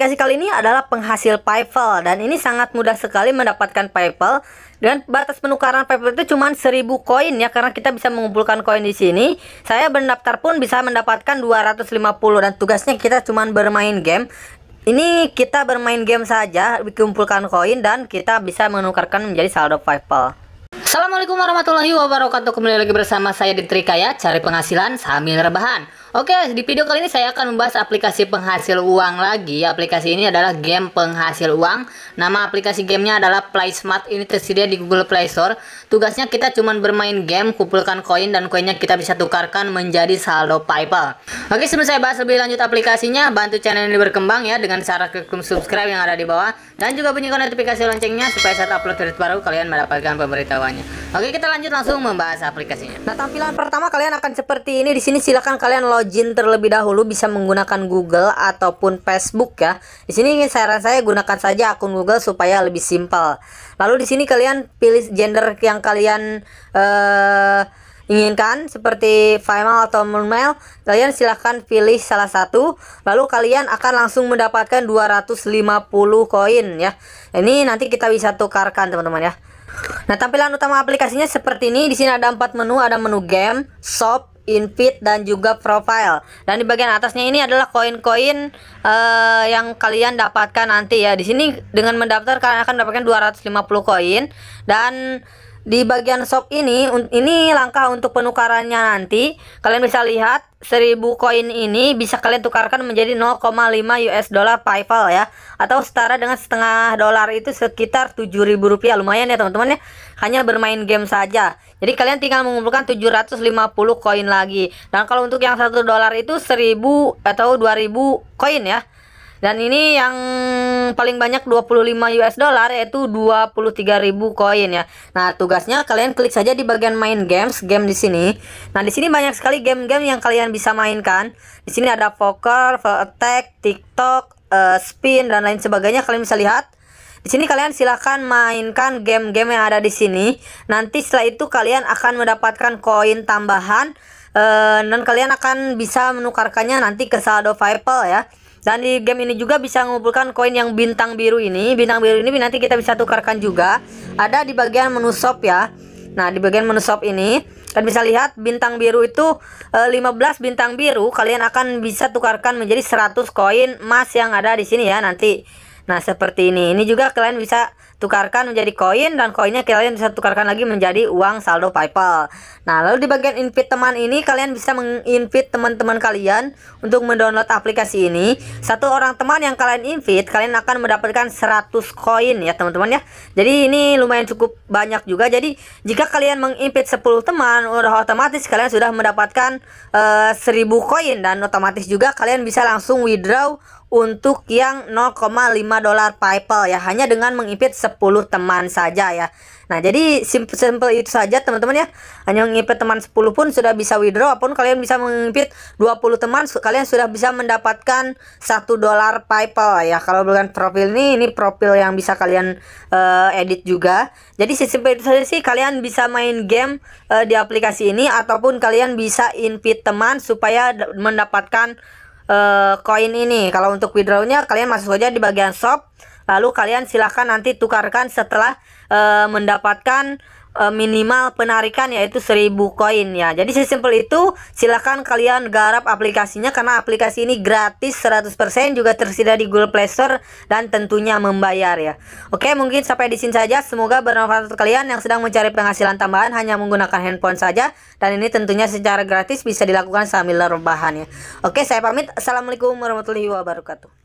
Aplikasi kali ini adalah penghasil PayPal dan ini sangat mudah sekali mendapatkan PayPal dan batas penukaran PayPal itu cuma 1000 koin ya karena kita bisa mengumpulkan koin di sini. Saya berdaftar pun bisa mendapatkan 250 dan tugasnya kita cuma bermain game. Ini kita bermain game saja, dikumpulkan koin dan kita bisa menukarkan menjadi saldo PayPal. Assalamualaikum warahmatullahi wabarakatuh Kembali lagi bersama saya di Trikaya Cari penghasilan sambil rebahan Oke, di video kali ini saya akan membahas aplikasi penghasil uang lagi. Aplikasi ini adalah game penghasil uang. Nama aplikasi gamenya adalah Play Smart. Ini tersedia di Google Play Store. Tugasnya kita cuma bermain game, kumpulkan koin, dan koinnya kita bisa tukarkan menjadi saldo PayPal. Oke, sebelum saya bahas lebih lanjut aplikasinya, bantu channel ini berkembang ya dengan cara klik subscribe yang ada di bawah. Dan juga bunyikan notifikasi loncengnya supaya saat upload video baru kalian mendapatkan pemberitahuannya. Oke, kita lanjut langsung membahas aplikasinya. Nah, tampilan pertama kalian akan seperti ini. Di sini silahkan kalian login terlebih dahulu bisa menggunakan Google ataupun Facebook ya. Di sini saran saya ya, gunakan saja akun Google supaya lebih simpel. Lalu di sini kalian pilih gender yang kalian eh inginkan seperti female atau male kalian silahkan pilih salah satu lalu kalian akan langsung mendapatkan 250 koin ya ini nanti kita bisa tukarkan teman-teman ya Nah, tampilan utama aplikasinya seperti ini. Di sini ada empat menu, ada menu game, shop, invite dan juga profile. Dan di bagian atasnya ini adalah koin-koin uh, yang kalian dapatkan nanti ya. Di sini dengan mendaftar kalian akan mendapatkan 250 koin dan di bagian shop ini ini langkah untuk penukarannya nanti kalian bisa lihat 1000 koin ini bisa kalian tukarkan menjadi 0,5 US dollar PayPal ya atau setara dengan setengah dolar itu sekitar 7000 rupiah lumayan ya teman-teman ya hanya bermain game saja jadi kalian tinggal mengumpulkan 750 koin lagi dan kalau untuk yang satu dolar itu 1000 atau 2000 koin ya dan ini yang paling banyak 25 US dollar yaitu 23.000 koin ya. Nah, tugasnya kalian klik saja di bagian main games, game di sini. Nah, di sini banyak sekali game-game yang kalian bisa mainkan. Di sini ada poker, attack, TikTok, uh, spin dan lain sebagainya kalian bisa lihat. Di sini kalian silahkan mainkan game-game yang ada di sini. Nanti setelah itu kalian akan mendapatkan koin tambahan uh, dan kalian akan bisa menukarkannya nanti ke saldo paypal ya. Dan di game ini juga bisa mengumpulkan koin yang bintang biru ini. Bintang biru ini nanti kita bisa tukarkan juga. Ada di bagian menu shop ya. Nah, di bagian menu shop ini kalian bisa lihat bintang biru itu e, eh, 15 bintang biru kalian akan bisa tukarkan menjadi 100 koin emas yang ada di sini ya nanti. Nah, seperti ini. Ini juga kalian bisa tukarkan menjadi koin dan koinnya kalian bisa tukarkan lagi menjadi uang saldo PayPal. Nah, lalu di bagian invite teman ini kalian bisa menginvite teman-teman kalian untuk mendownload aplikasi ini. Satu orang teman yang kalian invite, kalian akan mendapatkan 100 koin ya, teman-teman ya. Jadi ini lumayan cukup banyak juga. Jadi, jika kalian menginvite 10 teman, otomatis kalian sudah mendapatkan uh, eh, 1000 koin dan otomatis juga kalian bisa langsung withdraw untuk yang 0,5 dolar PayPal ya hanya dengan mengimpit 10 teman saja ya. Nah, jadi simple, simple itu saja teman-teman ya. Hanya mengimpit teman 10 pun sudah bisa withdraw pun kalian bisa mengimpit 20 teman kalian sudah bisa mendapatkan 1 dolar PayPal ya. Kalau bukan profil ini ini profil yang bisa kalian uh, edit juga. Jadi simple itu saja sih kalian bisa main game uh, di aplikasi ini ataupun kalian bisa invite teman supaya mendapatkan Eh, koin uh, ini. Kalau untuk withdrawnya kalian masuk aja di bagian shop. Lalu kalian silahkan nanti tukarkan setelah uh, mendapatkan E, minimal penarikan yaitu 1000 koin ya. Jadi sesimpel itu silahkan kalian garap aplikasinya karena aplikasi ini gratis 100% juga tersedia di Google Play Store dan tentunya membayar ya. Oke, mungkin sampai di sini saja. Semoga bermanfaat untuk kalian yang sedang mencari penghasilan tambahan hanya menggunakan handphone saja dan ini tentunya secara gratis bisa dilakukan sambil rebahan ya. Oke, saya pamit. Assalamualaikum warahmatullahi wabarakatuh.